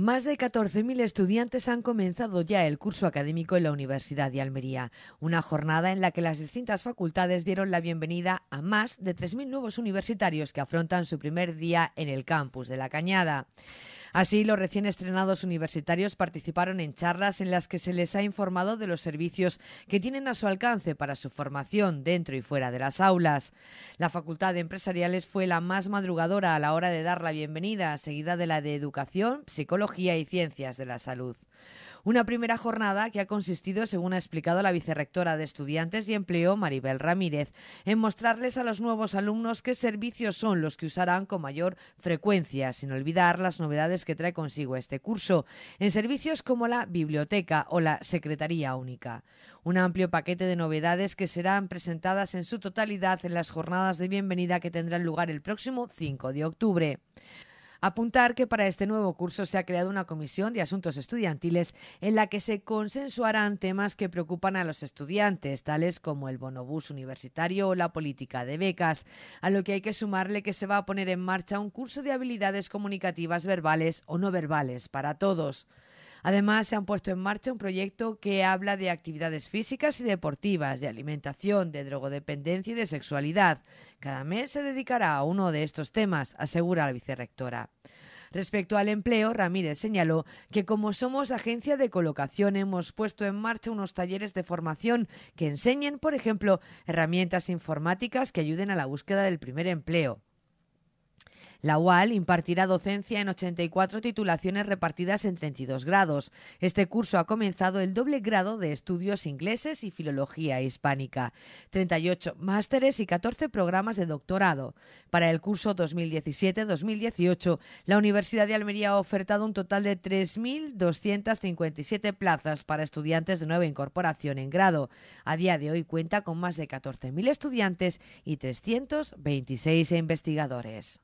Más de 14.000 estudiantes han comenzado ya el curso académico en la Universidad de Almería, una jornada en la que las distintas facultades dieron la bienvenida a más de 3.000 nuevos universitarios que afrontan su primer día en el campus de La Cañada. Así, los recién estrenados universitarios participaron en charlas en las que se les ha informado de los servicios que tienen a su alcance para su formación dentro y fuera de las aulas. La Facultad de Empresariales fue la más madrugadora a la hora de dar la bienvenida, seguida de la de Educación, Psicología y Ciencias de la Salud. Una primera jornada que ha consistido, según ha explicado la vicerrectora de Estudiantes y Empleo, Maribel Ramírez, en mostrarles a los nuevos alumnos qué servicios son los que usarán con mayor frecuencia, sin olvidar las novedades que trae consigo este curso, en servicios como la biblioteca o la secretaría única. Un amplio paquete de novedades que serán presentadas en su totalidad en las jornadas de bienvenida que tendrán lugar el próximo 5 de octubre. Apuntar que para este nuevo curso se ha creado una comisión de asuntos estudiantiles en la que se consensuarán temas que preocupan a los estudiantes, tales como el bonobús universitario o la política de becas, a lo que hay que sumarle que se va a poner en marcha un curso de habilidades comunicativas verbales o no verbales para todos. Además, se han puesto en marcha un proyecto que habla de actividades físicas y deportivas, de alimentación, de drogodependencia y de sexualidad. Cada mes se dedicará a uno de estos temas, asegura la vicerrectora. Respecto al empleo, Ramírez señaló que como somos agencia de colocación hemos puesto en marcha unos talleres de formación que enseñen, por ejemplo, herramientas informáticas que ayuden a la búsqueda del primer empleo. La UAL impartirá docencia en 84 titulaciones repartidas en 32 grados. Este curso ha comenzado el doble grado de estudios ingleses y filología hispánica, 38 másteres y 14 programas de doctorado. Para el curso 2017-2018, la Universidad de Almería ha ofertado un total de 3.257 plazas para estudiantes de nueva incorporación en grado. A día de hoy cuenta con más de 14.000 estudiantes y 326 investigadores.